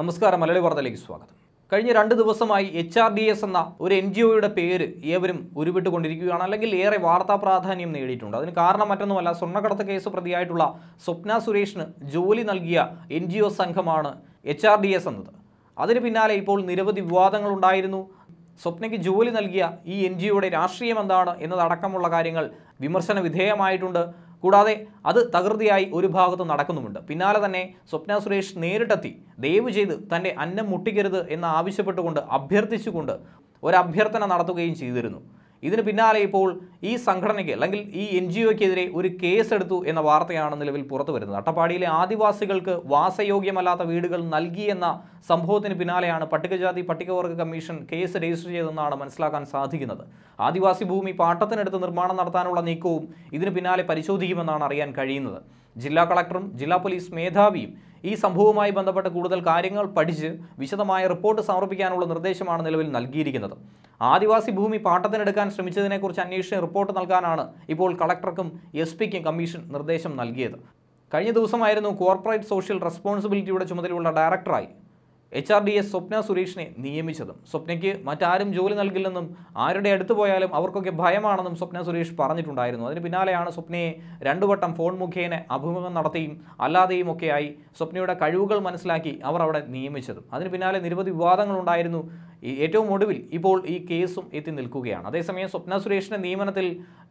നമസ്കാരം മലയാളി വാർത്തയിലേക്ക് സ്വാഗതം കഴിഞ്ഞ രണ്ട് ദിവസമായി എച്ച് ആർ ഡി എസ് എന്ന ഒരു എൻ ജി ഒയുടെ പേര് ഏവരും ഉരുവിട്ടുകൊണ്ടിരിക്കുകയാണ് അല്ലെങ്കിൽ ഏറെ വാർത്താ പ്രാധാന്യം നേടിയിട്ടുണ്ട് അതിന് കാരണം മറ്റൊന്നുമല്ല സ്വർണ്ണക്കടത്ത് കേസ് പ്രതിയായിട്ടുള്ള സ്വപ്ന സുരേഷിന് ജോലി നൽകിയ എൻ ജി ഒ സംഘമാണ് എച്ച് ആർ ഡി എസ് എന്നത് അതിന് പിന്നാലെ ഇപ്പോൾ നിരവധി വിവാദങ്ങളുണ്ടായിരുന്നു സ്വപ്നയ്ക്ക് ജോലി നൽകിയ ഈ എൻ ജി ഒയുടെ രാഷ്ട്രീയം എന്താണ് എന്നതടക്കമുള്ള കാര്യങ്ങൾ വിമർശന വിധേയമായിട്ടുണ്ട് കൂടാതെ അത് തകൃതിയായി ഒരു ഭാഗത്ത് നടക്കുന്നുമുണ്ട് പിന്നാലെ തന്നെ സ്വപ്ന സുരേഷ് നേരിട്ടെത്തി ദയവ് ചെയ്ത് തൻ്റെ അന്നം മുട്ടിക്കരുത് എന്ന് ആവശ്യപ്പെട്ടുകൊണ്ട് അഭ്യർത്ഥിച്ചുകൊണ്ട് ഒരു അഭ്യർത്ഥന നടത്തുകയും ചെയ്തിരുന്നു ഇതിന് പിന്നാലെ ഇപ്പോൾ ഈ സംഘടനയ്ക്ക് അല്ലെങ്കിൽ ഈ എൻ ജി ഒക്കെതിരെ ഒരു കേസെടുത്തു എന്ന വാർത്തയാണ് നിലവിൽ പുറത്തു വരുന്നത് അട്ടപ്പാടിയിലെ ആദിവാസികൾക്ക് വാസയോഗ്യമല്ലാത്ത വീടുകൾ നൽകിയെന്ന സംഭവത്തിന് പിന്നാലെയാണ് പട്ടികജാതി പട്ടികവർഗ കമ്മീഷൻ കേസ് രജിസ്റ്റർ ചെയ്തതെന്നാണ് മനസ്സിലാക്കാൻ സാധിക്കുന്നത് ആദിവാസി ഭൂമി പാട്ടത്തിനെടുത്ത് നിർമ്മാണം നടത്താനുള്ള നീക്കവും ഇതിന് പിന്നാലെ പരിശോധിക്കുമെന്നാണ് അറിയാൻ കഴിയുന്നത് ജില്ലാ കളക്ടറും ജില്ലാ പോലീസ് മേധാവിയും ഈ സംഭവവുമായി ബന്ധപ്പെട്ട കൂടുതൽ കാര്യങ്ങൾ പഠിച്ച് വിശദമായ റിപ്പോർട്ട് സമർപ്പിക്കാനുള്ള നിർദ്ദേശമാണ് നിലവിൽ നൽകിയിരിക്കുന്നത് ആദിവാസി ഭൂമി പാട്ടത്തിനെടുക്കാൻ ശ്രമിച്ചതിനെക്കുറിച്ച് അന്വേഷിച്ച് റിപ്പോർട്ട് നൽകാനാണ് ഇപ്പോൾ കളക്ടർക്കും എസ് പിക്കും കമ്മീഷൻ നിർദ്ദേശം നൽകിയത് കഴിഞ്ഞ ദിവസമായിരുന്നു കോർപ്പറേറ്റ് സോഷ്യൽ റെസ്പോൺസിബിലിറ്റിയുടെ ചുമതലയുള്ള ഡയറക്ടറായി H R D S Swapna സുരേഷിനെ നിയമിച്ചതും സ്വപ്നയ്ക്ക് മറ്റാരും ജോലി നൽകില്ലെന്നും ആരുടെ അടുത്ത് പോയാലും അവർക്കൊക്കെ ഭയമാണെന്നും സ്വപ്ന സുരേഷ് പറഞ്ഞിട്ടുണ്ടായിരുന്നു അതിന് പിന്നാലെയാണ് സ്വപ്നയെ രണ്ടു വട്ടം ഫോൺ മുഖേന അഭിമുഖം നടത്തിയും അല്ലാതെയും ഒക്കെയായി സ്വപ്നയുടെ കഴിവുകൾ മനസ്സിലാക്കി അവർ അവിടെ നിയമിച്ചതും അതിന് പിന്നാലെ നിരവധി വിവാദങ്ങളുണ്ടായിരുന്നു ഏറ്റവും ഒടുവിൽ ഇപ്പോൾ ഈ കേസും എത്തി നിൽക്കുകയാണ് അതേസമയം സ്വപ്ന സുരേഷിൻ്റെ നിയമനത്തിൽ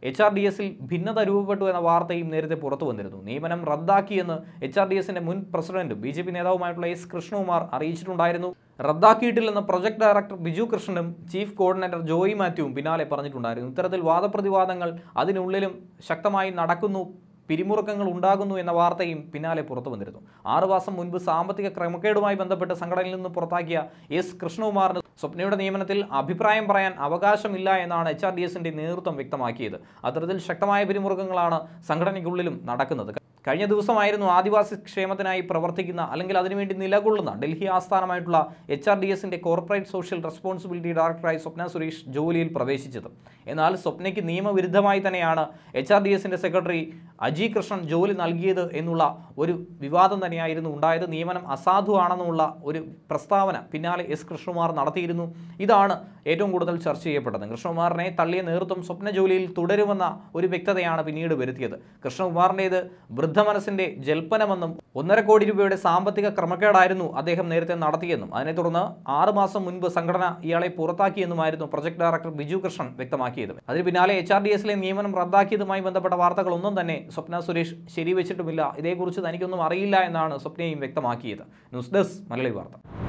എച്ച് ആർ ഡി എസിൽ ഭിന്നത രൂപപ്പെട്ടു എന്ന വാർത്തയും നേരത്തെ പുറത്തു വന്നിരുന്നു നിയമനം റദ്ദാക്കിയെന്ന് എച്ച് ആർ ഡി എസിൻ്റെ മുൻ പ്രസിഡന്റും ബി ജെ പി നേതാവുമായിട്ടുള്ള എസ് കൃഷ്ണകുമാർ അറിയിച്ചിട്ടുണ്ടായിരുന്നു റദ്ദാക്കിയിട്ടില്ലെന്ന് പ്രൊജക്ട് ഡയറക്ടർ ബിജു കൃഷ്ണനും ചീഫ് കോർഡിനേറ്റർ ജോയി മാത്യുവും പിന്നാലെ പറഞ്ഞിട്ടുണ്ടായിരുന്നു ഇത്തരത്തിൽ വാദപ്രതിവാദങ്ങൾ അതിനുള്ളിലും ശക്തമായി നടക്കുന്നു പിരിമുറുക്കങ്ങൾ ഉണ്ടാകുന്നു എന്ന വാർത്തയും പിന്നാലെ പുറത്തു വന്നിരുന്നു ആറുമാസം മുൻപ് സാമ്പത്തിക ക്രമക്കേടുമായി ബന്ധപ്പെട്ട് സംഘടനയിൽ നിന്ന് പുറത്താക്കിയ എസ് കൃഷ്ണകുമാറിന് സ്വപ്നയുടെ നിയമനത്തിൽ അഭിപ്രായം പറയാൻ അവകാശമില്ല എന്നാണ് എച്ച് ആർ ഡി എസിന്റെ നേതൃത്വം വ്യക്തമാക്കിയത് അത്തരത്തിൽ ശക്തമായ പിരിമുറുക്കങ്ങളാണ് സംഘടനയ്ക്കുള്ളിലും നടക്കുന്നത് കഴിഞ്ഞ ദിവസമായിരുന്നു ആദിവാസി ക്ഷേമത്തിനായി പ്രവർത്തിക്കുന്ന അല്ലെങ്കിൽ അതിനുവേണ്ടി നിലകൊള്ളുന്ന ഡൽഹി ആസ്ഥാനമായിട്ടുള്ള എച്ച് ആർ ഡി എസിൻ്റെ കോർപ്പറേറ്റ് സോഷ്യൽ റെസ്പോൺസിബിലിറ്റി ഡയറക്ടറായി സ്വപ്ന സുരേഷ് ജോലിയിൽ പ്രവേശിച്ചത് എന്നാൽ സ്വപ്നയ്ക്ക് നിയമവിരുദ്ധമായി തന്നെയാണ് എച്ച് ആർ ഡി എസിൻ്റെ സെക്രട്ടറി അജി കൃഷ്ണൻ ജോലി നൽകിയത് എന്നുള്ള ഒരു വിവാദം തന്നെയായിരുന്നു ഉണ്ടായത് നിയമനം അസാധുവാണെന്നുള്ള ഒരു പ്രസ്താവന പിന്നാലെ എസ് കൃഷ്ണകുമാർ നടത്തിയിരുന്നു ഇതാണ് ഏറ്റവും കൂടുതൽ ചർച്ച ചെയ്യപ്പെട്ടത് കൃഷ്ണകുമാറിനെ തള്ളിയ നേതൃത്വം സ്വപ്ന ജോലിയിൽ തുടരുമെന്ന ഒരു വ്യക്തതയാണ് പിന്നീട് വരുത്തിയത് വൃദ്ധ വൃദ്ധമനസിൻ്റെ ജൽപ്പനമെന്നും ഒന്നര കോടി രൂപയുടെ സാമ്പത്തിക ക്രമക്കേടായിരുന്നു അദ്ദേഹം നേരത്തെ നടത്തിയെന്നും അതിനെ തുടർന്ന് ആറുമാസം മുൻപ് സംഘടന ഇയാളെ പുറത്താക്കിയെന്നുമായിരുന്നു പ്രൊജക്ട് ഡയറക്ടർ ബിജു കൃഷ്ണൻ വ്യക്തമാക്കിയത് അതിന് പിന്നാലെ എച്ച് ആർ ഡി എസിലെ നിയമനം റദ്ദാക്കിയതുമായി ബന്ധപ്പെട്ട വാർത്തകളൊന്നും തന്നെ സ്വപ്ന സുരേഷ് ശരിവെച്ചിട്ടുമില്ല ഇതേക്കുറിച്ച് തനിക്കൊന്നും അറിയില്ല എന്നാണ് സ്വപ്നയും വ്യക്തമാക്കിയത് ന്യൂസ് ഡെസ്ക് മലയാളി വാർത്ത